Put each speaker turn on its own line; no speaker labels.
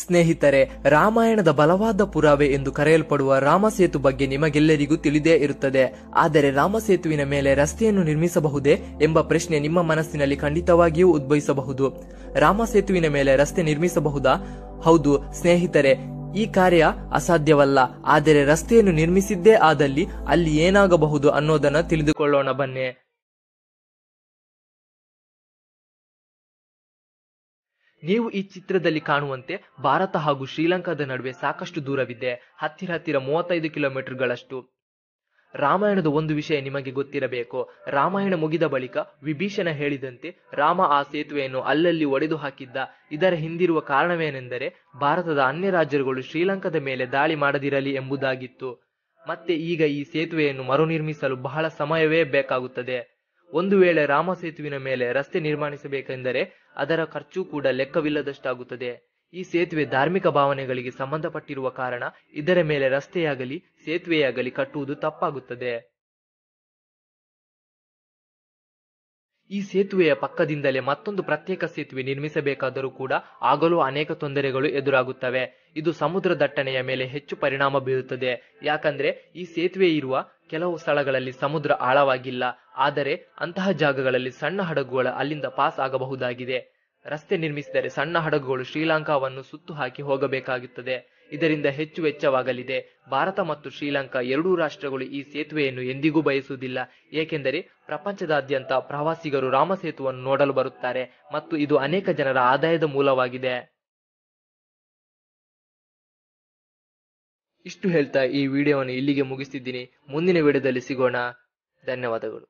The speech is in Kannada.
ಸ್ನೇಹಿತರೆ ರಾಮಾಯಣದ ಬಲವಾದ ಪುರಾವೆ ಎಂದು ಕರೆಯಲ್ಪಡುವ ರಾಮಸೇತು ಬಗ್ಗೆ ನಿಮಗೆಲ್ಲರಿಗೂ ತಿಳಿದೇ ಇರುತ್ತದೆ ಆದರೆ ರಾಮ ಸೇತುವಿನ ಮೇಲೆ ರಸ್ತೆಯನ್ನು ನಿರ್ಮಿಸಬಹುದೇ ಎಂಬ ಪ್ರಶ್ನೆ ನಿಮ್ಮ ಮನಸ್ಸಿನಲ್ಲಿ ಖಂಡಿತವಾಗಿಯೂ ಉದ್ಭವಿಸಬಹುದು ರಾಮ ಸೇತುವಿನ ಮೇಲೆ ರಸ್ತೆ ನಿರ್ಮಿಸಬಹುದಾ ಹೌದು ಸ್ನೇಹಿತರೆ ಈ ಕಾರ್ಯ ಅಸಾಧ್ಯವಲ್ಲ ಆದರೆ ರಸ್ತೆಯನ್ನು ನಿರ್ಮಿಸಿದ್ದೇ ಆದಲ್ಲಿ ಅಲ್ಲಿ ಏನಾಗಬಹುದು ಅನ್ನೋದನ್ನ ತಿಳಿದುಕೊಳ್ಳೋಣ ಬನ್ನಿ ನೀವು ಈ ಚಿತ್ರದಲ್ಲಿ ಕಾಣುವಂತೆ ಭಾರತ ಹಾಗೂ ಶ್ರೀಲಂಕಾದ ನಡುವೆ ಸಾಕಷ್ಟು ದೂರವಿದೆ ಹತ್ತಿರ ಹತ್ತಿರ ಮೂವತ್ತೈದು ಕಿಲೋಮೀಟರ್ಗಳಷ್ಟು ರಾಮಾಯಣದ ಒಂದು ವಿಷಯ ನಿಮಗೆ ಗೊತ್ತಿರಬೇಕು ರಾಮಾಯಣ ಮುಗಿದ ಬಳಿಕ ವಿಭೀಷಣ ಹೇಳಿದಂತೆ ರಾಮ ಆ ಸೇತುವೆಯನ್ನು ಅಲ್ಲಲ್ಲಿ ಒಡೆದು ಹಾಕಿದ್ದ ಇದರ ಹಿಂದಿರುವ ಕಾರಣವೇನೆಂದರೆ ಭಾರತದ ಅನ್ಯ ರಾಜ್ಯಗಳು ಶ್ರೀಲಂಕಾದ ಮೇಲೆ ದಾಳಿ ಮಾಡದಿರಲಿ ಎಂಬುದಾಗಿತ್ತು ಮತ್ತೆ ಈಗ ಈ ಸೇತುವೆಯನ್ನು ಮರುನಿರ್ಮಿಸಲು ಬಹಳ ಸಮಯವೇ ಬೇಕಾಗುತ್ತದೆ ಒಂದು ವೇಳೆ ರಾಮ ಸೇತುವಿನ ಮೇಲೆ ರಸ್ತೆ ನಿರ್ಮಾಣಿಸಬೇಕೆಂದರೆ ಅದರ ಖರ್ಚು ಕೂಡ ಲೆಕ್ಕವಿಲ್ಲದಷ್ಟಾಗುತ್ತದೆ ಈ ಸೇತುವೆ ಧಾರ್ಮಿಕ ಭಾವನೆಗಳಿಗೆ ಸಂಬಂಧಪಟ್ಟಿರುವ ಕಾರಣ ಇದರ ಮೇಲೆ ರಸ್ತೆಯಾಗಲಿ ಸೇತುವೆಯಾಗಲಿ ಕಟ್ಟುವುದು ತಪ್ಪಾಗುತ್ತದೆ ಈ ಸೇತುವೆಯ ಪಕ್ಕದಿಂದಲೇ ಮತ್ತೊಂದು ಪ್ರತ್ಯೇಕ ಸೇತುವೆ ನಿರ್ಮಿಸಬೇಕಾದರೂ ಕೂಡ ಆಗಲೂ ಅನೇಕ ತೊಂದರೆಗಳು ಎದುರಾಗುತ್ತವೆ ಇದು ಸಮುದ್ರ ದಟ್ಟಣೆಯ ಮೇಲೆ ಹೆಚ್ಚು ಪರಿಣಾಮ ಬೀರುತ್ತದೆ ಯಾಕಂದ್ರೆ ಈ ಸೇತುವೆ ಇರುವ ಕೆಲವು ಸ್ಥಳಗಳಲ್ಲಿ ಸಮುದ್ರ ಆಳವಾಗಿಲ್ಲ ಆದರೆ ಅಂತಹ ಜಾಗಗಳಲ್ಲಿ ಸಣ್ಣ ಹಡಗುಗಳ ಅಲ್ಲಿಂದ ಪಾಸ್ ಆಗಬಹುದಾಗಿದೆ ರಸ್ತೆ ನಿರ್ಮಿಸಿದರೆ ಸಣ್ಣ ಹಡಗುಗಳು ಶ್ರೀಲಂಕಾವನ್ನು ಸುತ್ತು ಹಾಕಿ ಹೋಗಬೇಕಾಗುತ್ತದೆ ಇದರಿಂದ ಹೆಚ್ಚು ವೆಚ್ಚವಾಗಲಿದೆ ಭಾರತ ಮತ್ತು ಶ್ರೀಲಂಕಾ ಎರಡೂ ರಾಷ್ಟ್ರಗಳು ಈ ಸೇತುವೆಯನ್ನು ಎಂದಿಗೂ ಬಯಸುವುದಿಲ್ಲ ಏಕೆಂದರೆ ಪ್ರಪಂಚದಾದ್ಯಂತ ಪ್ರವಾಸಿಗರು ರಾಮ ಸೇತುವನ್ನು ನೋಡಲು ಬರುತ್ತಾರೆ ಮತ್ತು ಇದು ಅನೇಕ ಜನರ ಆದಾಯದ ಮೂಲವಾಗಿದೆ ಇಷ್ಟು ಹೇಳ್ತಾ ಈ ವಿಡಿಯೋವನ್ನು ಇಲ್ಲಿಗೆ ಮುಗಿಸಿದ್ದೀನಿ ಮುಂದಿನ
ವಿಡಿಯೋದಲ್ಲಿ ಸಿಗೋಣ ಧನ್ಯವಾದಗಳು